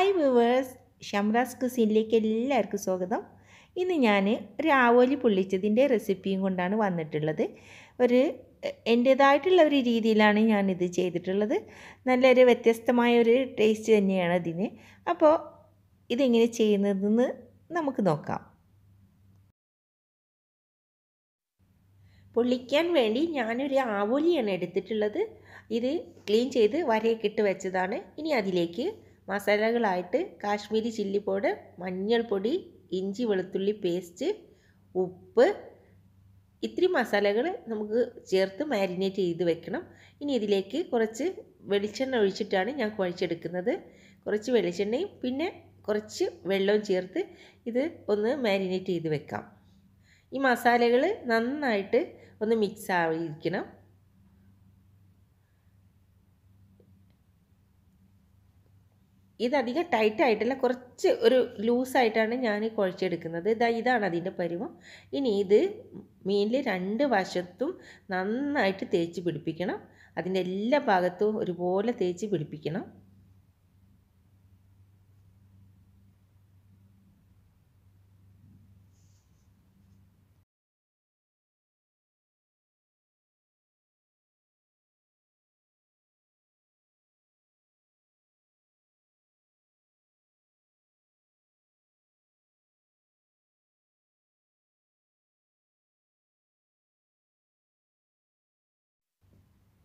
hi viewers ഷംറാസ് കുസിനിലേക്ക് എല്ലാവർക്കും സ്വാഗതം ഇന്ന് ഞാൻ രാവോലി പൊള്ളിച്ചതിൻ്റെ റെസിപ്പിയും കൊണ്ടാണ് വന്നിട്ടുള്ളത് ഒരു എൻ്റേതായിട്ടുള്ള ഒരു രീതിയിലാണ് ഞാനിത് ചെയ്തിട്ടുള്ളത് നല്ലൊരു വ്യത്യസ്തമായ ഒരു ടേസ്റ്റ് തന്നെയാണ് ഇതിന് അപ്പോൾ ഇതെങ്ങനെ ചെയ്യുന്നതെന്ന് നമുക്ക് നോക്കാം പൊള്ളിക്കാൻ വേണ്ടി ഞാനൊരു ആവോലിയാണ് എടുത്തിട്ടുള്ളത് ഇത് ക്ലീൻ ചെയ്ത് വരയൊക്കെ ഇട്ട് വെച്ചതാണ് ഇനി അതിലേക്ക് മസാലകളായിട്ട് കാശ്മീരി ചില്ലി പൗഡർ മഞ്ഞൾപ്പൊടി ഇഞ്ചി വെളുത്തുള്ളി പേസ്റ്റ് ഉപ്പ് ഇത്തിരി മസാലകൾ നമുക്ക് ചേർത്ത് മാരിനേറ്റ് ചെയ്ത് വെക്കണം ഇനി ഇതിലേക്ക് കുറച്ച് വെളിച്ചെണ്ണ ഒഴിച്ചിട്ടാണ് ഞാൻ കുഴച്ചെടുക്കുന്നത് കുറച്ച് വെളിച്ചെണ്ണയും പിന്നെ കുറച്ച് വെള്ളവും ചേർത്ത് ഇത് ഒന്ന് മാരിനേറ്റ് ചെയ്ത് വെക്കാം ഈ മസാലകൾ നന്നായിട്ട് ഒന്ന് മിക്സ് ആയിരിക്കണം ഇതധികം ടൈറ്റ് ആയിട്ടില്ല കുറച്ച് ഒരു ലൂസായിട്ടാണ് ഞാൻ കുഴച്ചെടുക്കുന്നത് ഇതാ ഇതാണ് അതിൻ്റെ പരിവം ഇനി ഇത് മീനിൽ രണ്ട് വശത്തും നന്നായിട്ട് തേച്ച് പിടിപ്പിക്കണം അതിൻ്റെ എല്ലാ ഭാഗത്തും ഒരുപോലെ തേച്ച് പിടിപ്പിക്കണം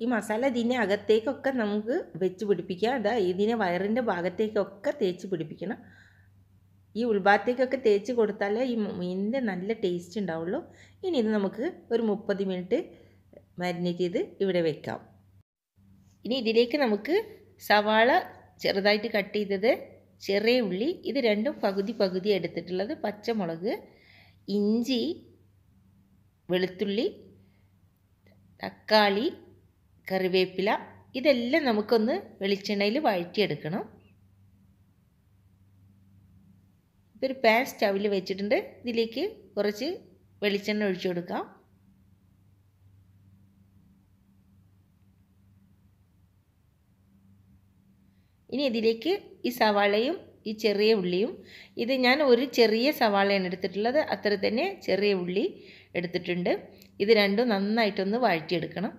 ഈ മസാല ഇതിൻ്റെ അകത്തേക്കൊക്കെ നമുക്ക് വെച്ച് പിടിപ്പിക്കാം അതാ ഇതിനെ വയറിൻ്റെ ഭാഗത്തേക്കൊക്കെ തേച്ച് പിടിപ്പിക്കണം ഈ ഉൾഭാഗത്തേക്കൊക്കെ തേച്ച് കൊടുത്താലേ ഈ മീനിൻ്റെ നല്ല ടേസ്റ്റ് ഉണ്ടാവുള്ളൂ ഇനി ഇത് നമുക്ക് ഒരു മുപ്പത് മിനിറ്റ് മാരിനേറ്റ് ചെയ്ത് ഇവിടെ വെക്കാം ഇനി ഇതിലേക്ക് നമുക്ക് സവാള ചെറുതായിട്ട് കട്ട് ചെയ്തത് ചെറിയ ഉള്ളി ഇത് രണ്ടും പകുതി പകുതി എടുത്തിട്ടുള്ളത് പച്ചമുളക് ഇഞ്ചി വെളുത്തുള്ളി തക്കാളി കറിവേപ്പില ഇതെല്ലാം നമുക്കൊന്ന് വെളിച്ചെണ്ണയിൽ വഴറ്റിയെടുക്കണം ഇപ്പോൾ ഒരു പാൻ സ്റ്റവിൽ വെച്ചിട്ടുണ്ട് ഇതിലേക്ക് കുറച്ച് വെളിച്ചെണ്ണ ഒഴിച്ചു കൊടുക്കാം ഇനി ഇതിലേക്ക് ഈ സവാളയും ഈ ചെറിയ ഉള്ളിയും ഇത് ഞാൻ ഒരു ചെറിയ സവാളയാണ് എടുത്തിട്ടുള്ളത് അത്ര തന്നെ ചെറിയ ഉള്ളി എടുത്തിട്ടുണ്ട് ഇത് രണ്ടും നന്നായിട്ടൊന്ന് വഴറ്റിയെടുക്കണം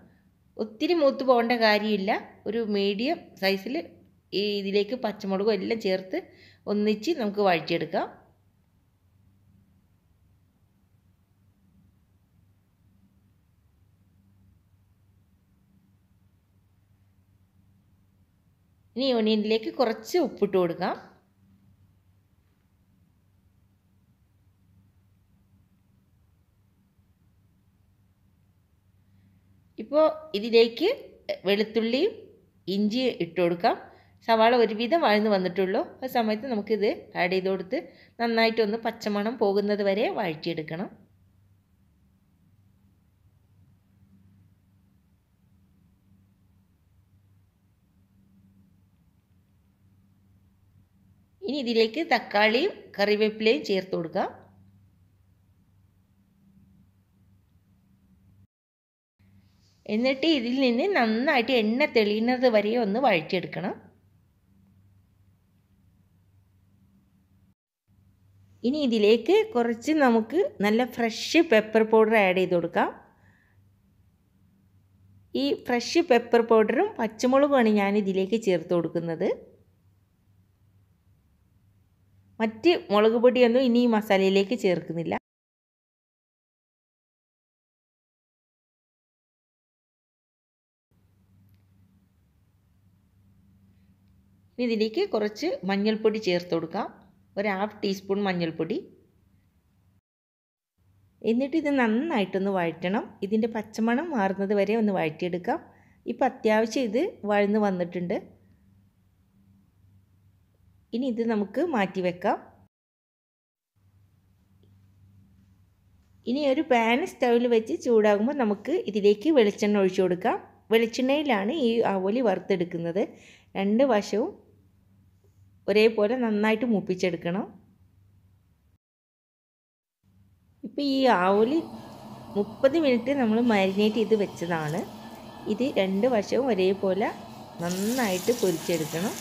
ഒത്തിരി മൂത്ത് പോകേണ്ട കാര്യമില്ല ഒരു മീഡിയം സൈസിൽ ഈ ഇതിലേക്ക് പച്ചമുളകും എല്ലാം ചേർത്ത് ഒന്നിച്ച് നമുക്ക് വഴിച്ചെടുക്കാം ഇനി ഒനിയനിലേക്ക് കുറച്ച് ഉപ്പിട്ട് കൊടുക്കാം ഇപ്പോൾ ഇതിലേക്ക് വെളുത്തുള്ളിയും ഇഞ്ചിയും ഇട്ട് കൊടുക്കാം സവാള ഒരുവിധം വഴന്ന് വന്നിട്ടുള്ളൂ ആ സമയത്ത് നമുക്കിത് ആഡ് ചെയ്ത് കൊടുത്ത് നന്നായിട്ടൊന്ന് പച്ചമണം പോകുന്നത് വരെ വഴറ്റിയെടുക്കണം ഇനി ഇതിലേക്ക് തക്കാളിയും കറിവേപ്പിലയും ചേർത്ത് കൊടുക്കാം എന്നിട്ട് ഇതിൽ നിന്ന് നന്നായിട്ട് എണ്ണ തെളിയുന്നത് വരെ ഒന്ന് വഴറ്റിയെടുക്കണം ഇനി ഇതിലേക്ക് കുറച്ച് നമുക്ക് നല്ല ഫ്രഷ് പെപ്പർ പൗഡർ ആഡ് ചെയ്ത് കൊടുക്കാം ഈ ഫ്രഷ് പെപ്പർ പൗഡറും പച്ചമുളകുമാണ് ഞാൻ ഇതിലേക്ക് ചേർത്ത് കൊടുക്കുന്നത് മറ്റ് മുളക് പൊടിയൊന്നും ഇനി ഈ മസാലയിലേക്ക് ചേർക്കുന്നില്ല ഇനി ഇതിലേക്ക് കുറച്ച് മഞ്ഞൾപ്പൊടി ചേർത്ത് കൊടുക്കാം ഒരു ഹാഫ് ടീസ്പൂൺ മഞ്ഞൾപ്പൊടി എന്നിട്ട് ഇത് നന്നായിട്ടൊന്ന് വഴറ്റണം ഇതിൻ്റെ പച്ചമണം മാറുന്നത് വരെ ഒന്ന് വഴറ്റിയെടുക്കാം ഇപ്പം അത്യാവശ്യം ഇത് വഴന്ന് വന്നിട്ടുണ്ട് ഇനി ഇത് നമുക്ക് മാറ്റി വെക്കാം ഇനി ഒരു പാൻ സ്റ്റൗവിൽ വെച്ച് ചൂടാകുമ്പോൾ നമുക്ക് ഇതിലേക്ക് വെളിച്ചെണ്ണ ഒഴിച്ചു കൊടുക്കാം വെളിച്ചെണ്ണയിലാണ് ഈ അവലി വറുത്തെടുക്കുന്നത് രണ്ട് വശവും ഒരേപോലെ നന്നായിട്ട് മുപ്പിച്ചെടുക്കണം ഇപ്പം ഈ ആവുലി മുപ്പത് മിനിറ്റ് നമ്മൾ മാരിനേറ്റ് ചെയ്ത് വെച്ചതാണ് ഇത് രണ്ട് വശവും ഒരേപോലെ നന്നായിട്ട് പൊരിച്ചെടുക്കണം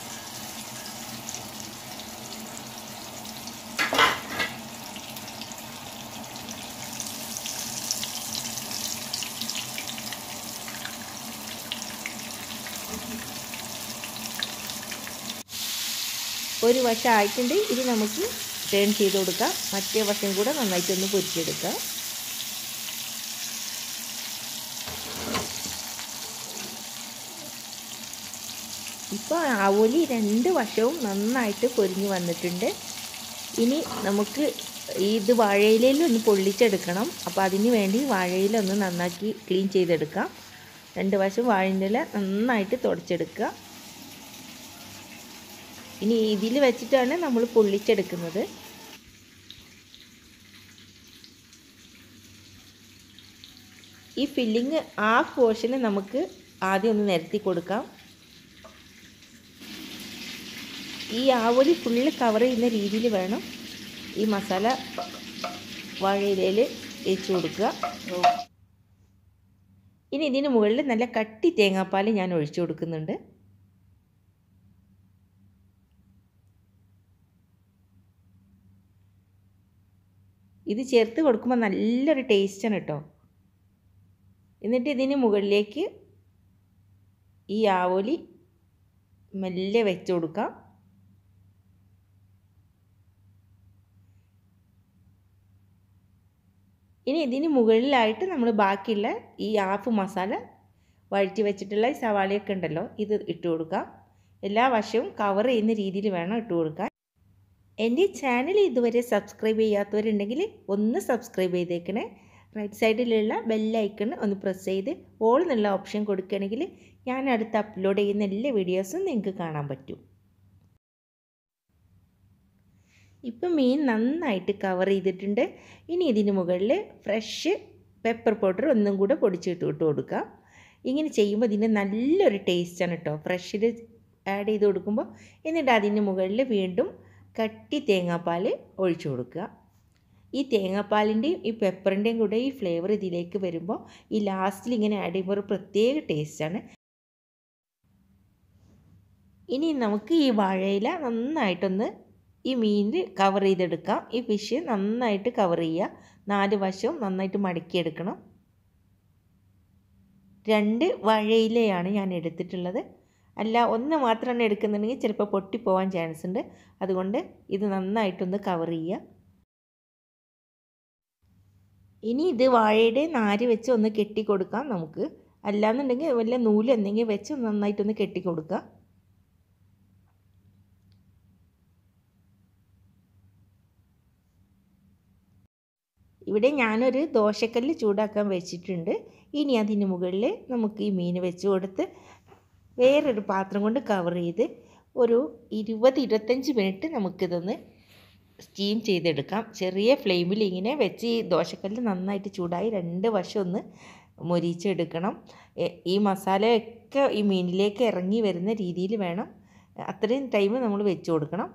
ഒരു വശം ആയിട്ടുണ്ട് ഇത് നമുക്ക് ടേൺ ചെയ്ത് കൊടുക്കാം മറ്റേ വശം കൂടെ നന്നായിട്ടൊന്ന് പൊരിച്ചെടുക്കാം ഇപ്പോൾ ആവോലി രണ്ട് വശവും നന്നായിട്ട് പൊരിഞ്ഞ് വന്നിട്ടുണ്ട് ഇനി നമുക്ക് ഇത് വാഴയിലയിൽ ഒന്ന് പൊള്ളിച്ചെടുക്കണം അപ്പോൾ അതിന് വേണ്ടി വാഴയില ഒന്ന് നന്നാക്കി ക്ലീൻ ചെയ്തെടുക്കാം രണ്ട് വശം വാഴൻ്റെ ഇല നന്നായിട്ട് തുടച്ചെടുക്കുക ഇനി ഇതിൽ വെച്ചിട്ടാണ് നമ്മൾ പൊള്ളിച്ചെടുക്കുന്നത് ഈ ഫില്ലിങ് ഹാഫ് പോർഷന് നമുക്ക് ആദ്യം ഒന്ന് നിരത്തി കൊടുക്കാം ഈ ആവോലി ഫുള്ള് കവർ ചെയ്യുന്ന രീതിയിൽ വേണം ഈ മസാല വാഴയിലയിൽ വെച്ച് കൊടുക്കുക ഇനി ഇതിന് മുകളിൽ നല്ല കട്ടി തേങ്ങാപ്പാൽ ഞാൻ ഒഴിച്ചു കൊടുക്കുന്നുണ്ട് ഇത് ചേർത്ത് കൊടുക്കുമ്പോൾ നല്ലൊരു ടേസ്റ്റാണ് കേട്ടോ എന്നിട്ട് ഇതിന് മുകളിലേക്ക് ഈ ആവോലി മെല്ലെ വെച്ച് കൊടുക്കാം ഇനി ഇതിന് മുകളിലായിട്ട് നമ്മൾ ബാക്കിയുള്ള ഈ ആഫ് മസാല വഴറ്റി വെച്ചിട്ടുള്ള ഈ സവാളയൊക്കെ ഉണ്ടല്ലോ ഇത് ഇട്ട് കൊടുക്കാം എല്ലാ വശവും കവർ ചെയ്യുന്ന രീതിയിൽ വേണം ഇട്ട് കൊടുക്കാൻ എൻ്റെ ചാനൽ ഇതുവരെ സബ്സ്ക്രൈബ് ചെയ്യാത്തവരുണ്ടെങ്കിൽ ഒന്ന് സബ്സ്ക്രൈബ് ചെയ്തേക്കണേ റൈറ്റ് സൈഡിലുള്ള ബെല്ലൈക്കൺ ഒന്ന് പ്രസ് ചെയ്ത് ഓൾ എന്നുള്ള ഓപ്ഷൻ കൊടുക്കുകയാണെങ്കിൽ ഞാൻ അടുത്ത് അപ്ലോഡ് ചെയ്യുന്ന എല്ലാ വീഡിയോസും നിങ്ങൾക്ക് കാണാൻ പറ്റും ഇപ്പം മീൻ നന്നായിട്ട് കവർ ചെയ്തിട്ടുണ്ട് ഇനി ഇതിന് മുകളിൽ ഫ്രഷ് പെപ്പർ പൗഡർ ഒന്നും കൂടെ പൊടിച്ചിട്ട് ഇട്ട് കൊടുക്കാം ഇങ്ങനെ ചെയ്യുമ്പോൾ ഇതിന് നല്ലൊരു ടേസ്റ്റാണ് കേട്ടോ ഫ്രഷിൽ ആഡ് ചെയ്ത് കൊടുക്കുമ്പോൾ എന്നിട്ട് അതിന് മുകളിൽ വീണ്ടും കട്ടി തേങ്ങാപ്പാൽ ഒഴിച്ചു കൊടുക്കുക ഈ തേങ്ങാപ്പാലിൻ്റെയും ഈ പെപ്പറിൻ്റെയും കൂടെ ഈ ഫ്ലേവർ ഇതിലേക്ക് വരുമ്പോൾ ഈ ലാസ്റ്റിൽ ഇങ്ങനെ ആഡ് ചെയ്യുമ്പോൾ ഒരു പ്രത്യേക ടേസ്റ്റാണ് ഇനി നമുക്ക് ഈ വാഴയില നന്നായിട്ടൊന്ന് ഈ മീനിൽ കവർ ചെയ്തെടുക്കാം ഈ ഫിഷ് നന്നായിട്ട് കവർ ചെയ്യുക നാല് വശവും നന്നായിട്ട് മടക്കിയെടുക്കണം രണ്ട് വാഴയിലയാണ് ഞാൻ എടുത്തിട്ടുള്ളത് അല്ല ഒന്ന് മാത്രം തന്നെ എടുക്കുന്നുണ്ടെങ്കിൽ ചിലപ്പോൾ പൊട്ടിപ്പോവാൻ ചാൻസ് ഉണ്ട് അതുകൊണ്ട് ഇത് നന്നായിട്ടൊന്ന് കവർ ചെയ്യുക ഇനി ഇത് വാഴയുടെ നാര് വെച്ച് ഒന്ന് കെട്ടി കൊടുക്കാം നമുക്ക് അല്ലാന്നുണ്ടെങ്കിൽ വല്ല നൂല് എന്തെങ്കിലും വെച്ച് നന്നായിട്ടൊന്ന് കെട്ടി കൊടുക്കുക ഇവിടെ ഞാനൊരു ദോശക്കല്ല് ചൂടാക്കാൻ വെച്ചിട്ടുണ്ട് ഇനി അതിന് മുകളിൽ നമുക്ക് ഈ മീൻ വെച്ച് കൊടുത്ത് വേറൊരു പാത്രം കൊണ്ട് കവർ ചെയ്ത് ഒരു ഇരുപത് ഇരുപത്തഞ്ച് മിനിറ്റ് നമുക്കിതൊന്ന് സ്റ്റീം ചെയ്തെടുക്കാം ചെറിയ ഫ്ലെയിമിൽ ഇങ്ങനെ വെച്ച് ഈ ദോശക്കല്ല് നന്നായിട്ട് ചൂടായി രണ്ട് വശം ഒന്ന് മൊരിച്ചെടുക്കണം ഈ മസാലയൊക്കെ ഈ മീനിലേക്ക് ഇറങ്ങി വരുന്ന രീതിയിൽ വേണം അത്രയും ടൈം നമ്മൾ വെച്ച് കൊടുക്കണം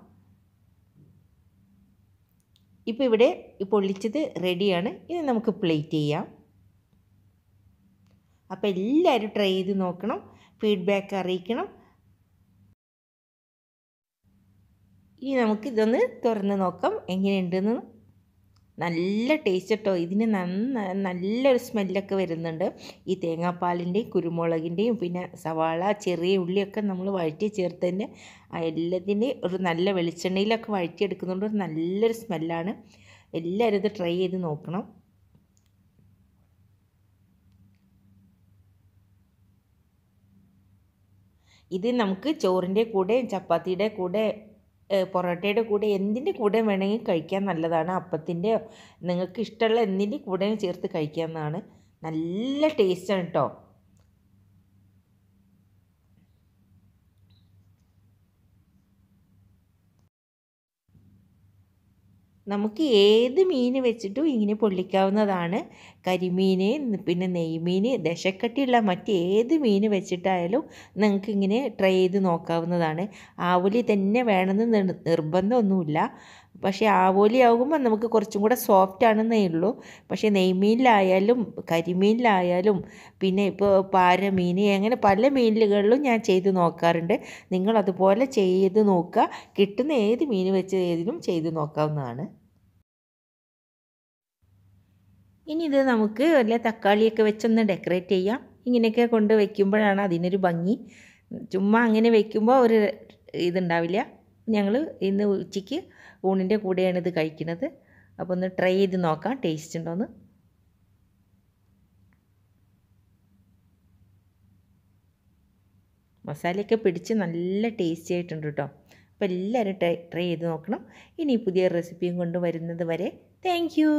ഇപ്പോൾ ഇവിടെ പൊള്ളിച്ചത് റെഡിയാണ് ഇനി നമുക്ക് പ്ലേറ്റ് ചെയ്യാം അപ്പോൾ എല്ലാവരും ട്രൈ ചെയ്ത് നോക്കണം ഫീഡ്ബാക്ക് അറിയിക്കണം ഇനി നമുക്കിതൊന്ന് തുറന്ന് നോക്കാം എങ്ങനെയുണ്ടെന്ന് നല്ല ടേസ്റ്റ് കേട്ടോ ഇതിന് നന്ന നല്ലൊരു സ്മെല്ലൊക്കെ വരുന്നുണ്ട് ഈ തേങ്ങാപ്പാലിൻ്റെയും കുരുമുളകിൻ്റെയും പിന്നെ സവാള ചെറിയ ഉള്ളിയൊക്കെ നമ്മൾ വഴറ്റി ചേർത്തതിൻ്റെ എല്ലാത്തിൻ്റെയും ഒരു നല്ല വെളിച്ചെണ്ണയിലൊക്കെ വഴറ്റിയെടുക്കുന്നതുകൊണ്ട് ഒരു നല്ലൊരു സ്മെല്ലാണ് എല്ലാവരും ഇത് ട്രൈ ചെയ്ത് നോക്കണം ഇത് നമുക്ക് ചോറിൻ്റെ കൂടെ ചപ്പാത്തിയുടെ കൂടെ പൊറോട്ടയുടെ കൂടെ എന്തിൻ്റെ കൂടെ വേണമെങ്കിൽ കഴിക്കാൻ നല്ലതാണ് അപ്പത്തിൻ്റെ നിങ്ങൾക്ക് ഇഷ്ടമുള്ള എന്തിൻ്റെ കൂടെയും ചേർത്ത് കഴിക്കാവുന്നതാണ് നല്ല ടേസ്റ്റാണ് കേട്ടോ നമുക്ക് ഏത് മീൻ വെച്ചിട്ടും ഇങ്ങനെ പൊള്ളിക്കാവുന്നതാണ് കരിമീൻ പിന്നെ നെയ്മീൻ ദശക്കട്ടിയുള്ള മറ്റ് ഏത് മീൻ വെച്ചിട്ടായാലും നിങ്ങൾക്ക് ഇങ്ങനെ ട്രൈ ചെയ്ത് നോക്കാവുന്നതാണ് ആവോലി തന്നെ വേണമെന്ന് നിർബന്ധമൊന്നുമില്ല പക്ഷേ ആവോലി ആകുമ്പോൾ നമുക്ക് കുറച്ചും കൂടെ സോഫ്റ്റ് ആണെന്നേ ഉള്ളൂ പക്ഷേ നെയ്മീനിലായാലും കരിമീനിലായാലും പിന്നെ ഇപ്പോൾ പാരമീൻ അങ്ങനെ പല മീനുകളിലും ഞാൻ ചെയ്ത് നോക്കാറുണ്ട് നിങ്ങൾ അതുപോലെ ചെയ്ത് നോക്കുക കിട്ടുന്ന ഏത് മീൻ വെച്ച് ഏതിനും ചെയ്ത് നോക്കാവുന്നതാണ് ഇനി ഇത് നമുക്ക് വല്ല തക്കാളിയൊക്കെ വെച്ചൊന്ന് ഡെക്കറേറ്റ് ചെയ്യാം ഇങ്ങനെയൊക്കെ കൊണ്ട് വയ്ക്കുമ്പോഴാണ് അതിനൊരു ഭംഗി ചുമ്മാ അങ്ങനെ വയ്ക്കുമ്പോൾ ഒരു ഇതുണ്ടാവില്ല ഞങ്ങൾ ഇന്ന് ഉച്ചയ്ക്ക് ഊണിൻ്റെ കൂടെയാണ് ഇത് കഴിക്കുന്നത് അപ്പോൾ ഒന്ന് ട്രൈ ചെയ്ത് നോക്കാം ടേസ്റ്റ് ഉണ്ടോയെന്ന് മസാലയൊക്കെ പിടിച്ച് നല്ല ടേസ്റ്റി ആയിട്ടുണ്ട് കേട്ടോ അപ്പോൾ എല്ലാവരും ട്രൈ ട്രൈ ചെയ്ത് നോക്കണം ഇനി പുതിയ റെസിപ്പിയും കൊണ്ട് വരുന്നത് വരെ താങ്ക്